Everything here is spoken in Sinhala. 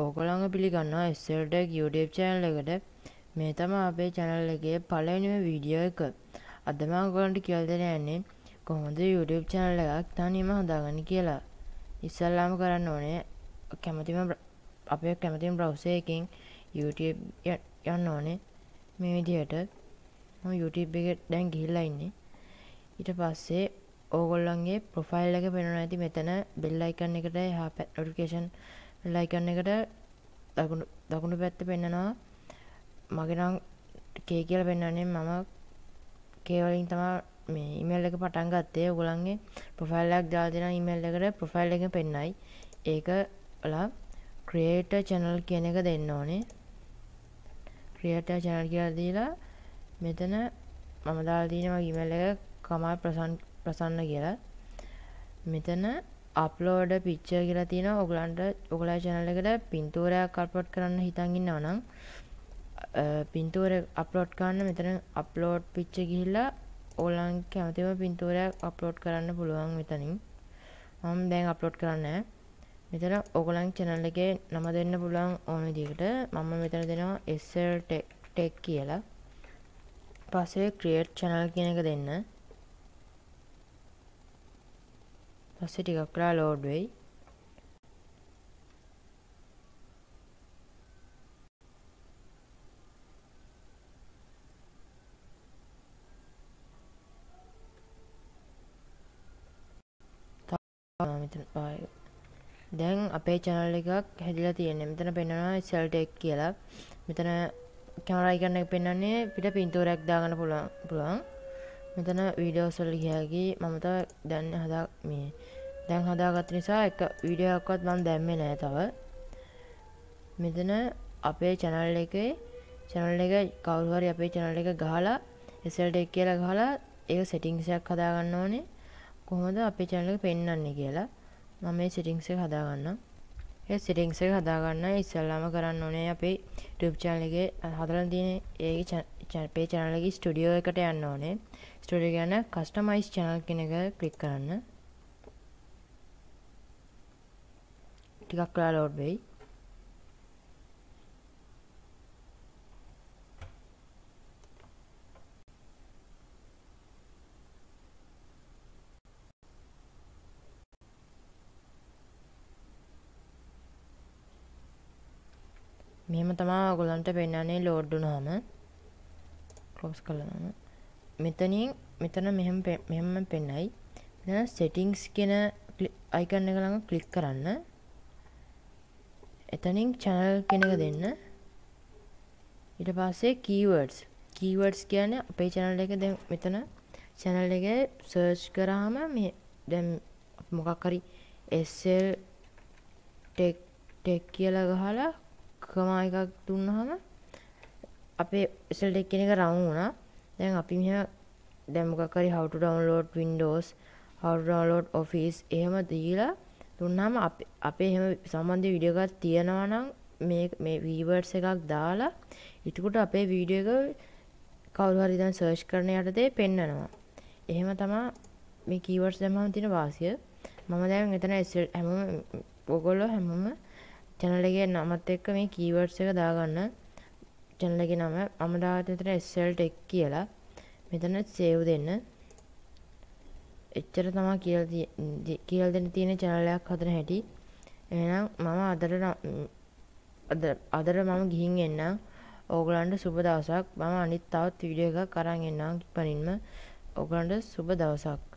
ඕගොළඟ පිළිගන්නවා එස්සල්ටෙක් YouTube චැනල් එකට මේ තම අපේ චැනල් එකේ පලනිම වීඩියෝ එක අදමාගොලන්ට කියල්දෙන යන්නේ කොහොමද YouTube චැනල් එකක් තනීම හදාගන්න කියලා ඉස්සල්ලාම කරන්න ඕනේ කැමතිම අපේ කැමතිම බ්‍රව්සයකින් YouTube යන්න ඕනේ මේ විදිහට YouTube එක දැන් ගිහිල්ලා ඉන්නේ ඊට පස්සේ ඕගොල්ලන්ගේ ප්‍රොෆයිල් එක පෙනුන ඇති මෙතන බෙල්ලයිකන්න එකට හා පැට්නොටිකේෂන් ලයිකන්න එකට දකුණු දකුණු පැත්ත පෙන්න්නනවා මගෙනම් කේ කියල පෙන්න්නන්නේ මම කේවලින් තමා මේ ඉමල් එක පටන් ගත්තේ ගොලන්ගේ ප්‍රොෆයිල්ලක් දාතින ඉමල් එකට ප්‍රොෆයිල් එක පෙන්නයි ඒක ලා ක්‍රේට චැනල් කියන එක දෙන්න ඕනේ ක්‍රියට චැනල් කියලා දීලා මෙතන මම දාලා තියෙනවා ඉමල් එක කමල් ප්‍රසන්න ප්‍රසන්න කියලා මෙතන අප්ලෝඩ පිච්ච කියලා තියෙන ඔගලන්ට ඔගලා චැනල් එකට පින්තූරයක් අප්ලෝඩ් කරන්න හිතන් ඉන්නවා නම් පින්තූර අප්ලෝඩ් කරන්න මෙතන අප්ලෝඩ් පිච්ච ගිහිල්ලා ඕලන් කැමතිම පින්තූරයක් අප්ලෝඩ් කරන්න පුළුවන් මෙතනින් මම දැන් අප්ලෝඩ් කරන්නේ මෙතන ඔගලන් channel එකේ නම දෙන්න පුළුවන් ඕන විදිහකට මම මෙතන දෙනවා SL Tech කියලා පස්සේ create channel කියන එක දෙන්න පස්සේ ටිකක් වෙලා ලෝඩ් වෙයි. මෙතන පාය. දැන් අපේ channel එකක් හැදිලා තියෙන්නේ. මෙතන පෙන්වනවා cell tech කියලා. මෙතන කැමරා icon එක පෙන්වන්නේ පිට පින්තූරයක් දාගන්න පුළුවන්. පුළුවන්. මෙතන වීඩියෝස් වල ගියාගේ මම තව දැන් හදා මේ දැන් හදාගත් නිසා එක විඩියක්වත් මන් දැම්මේ නෑ තව මෙතන අපේ චැනල් එකේ චැනල් එක කවුරුහරි අපේ චැනල් එක ගහලා එසල්ට එක් කියලා ගහලා ඒ සෙටිංක්සයක් හදාගන්න ඕනේ කොහොමද අපේ චැනල් එක පෙන්වන්නේ කියලා මම මේ සෙටිංක්ස් එක හදාගන්නම් ඒ සිටිංක්ස එක හදාගන්න ඉස්සල්ලාම කරන්න ඕනේ අපේ ටබ් චානලගේ හදරන් තියන ඒ චැපේ චැනලගේ ස්ටඩියෝ එකට යන්න ඕනේ ස්ටඩිය ගැන කස්ටමයිස් චැනල් කෙන එක කලික් කරන්න ටිකක් වෙලා ලෝඩ් වෙයි. මෙහෙම තමයි ඔයගොල්ලන්ට පෙන්වන්නේ ලෝඩ් වුණාම ක්ලෝස් කළාම මෙතනින් මෙතන මෙහෙම මෙහෙම පෙන්නයි. දැන් settings කියන අයිකන් එක ළඟ ක්ලික් කරන්න. එතනින් චැනල් කෙනක දෙන්න ඉට පස්සේ කීවර්ඩස් කීවර්ඩස් කියන අපේ චැනල් එක දැ මෙතන චැනල් එක සර්ච් කරාම මේ දැම් මොකක්කරි එස්සල් ටෙක් ටෙක් කියල ගහලා කමා එකක් දුන්නහම අපේ එසල් ටෙක් කෙන එක රවුන් වුණා දැන් අපි මෙ දැමකරි හවට ඩවන්ලෝඩ් වින්ඩෝස් හවට ඩවන්ලෝඩ් ඔෆිස් එහෙම දීලා දුන්නාම අපේ එහෙම සම්බන්ධ විඩියගත් තියෙනවනම් මේ වීවර්ස් එකක් දාලා ඉතිකුට අපේ වීඩිය එක කවරුහරි දැන් සර්ච් කරන යටතේ පෙන්නනවා එහෙම තමා මේ කීවර්ස් දැමම තින වාසිය මම දැන් එතන හැම ඔගොල්ලො හැමම චැනලගේ නමත් එක්ක මේ කීවර්ස් එක දාගන්න චැනලගේ නම අමදාතතර එස්සල්ට එක් කියලා මෙතන සේව් දෙන්න එච්චර තමා කියල් දෙන තියෙන චැනලයක් හදන හැටි එනම් මම අදර අදර මම ගිහින් එන්නම් ඕගලන්ට සුබ දවසක් මම අනිත් තවත් විඩිය එක කරන්න එන්නම් පනින්ම ඔගලන්ට සුබ දවසක්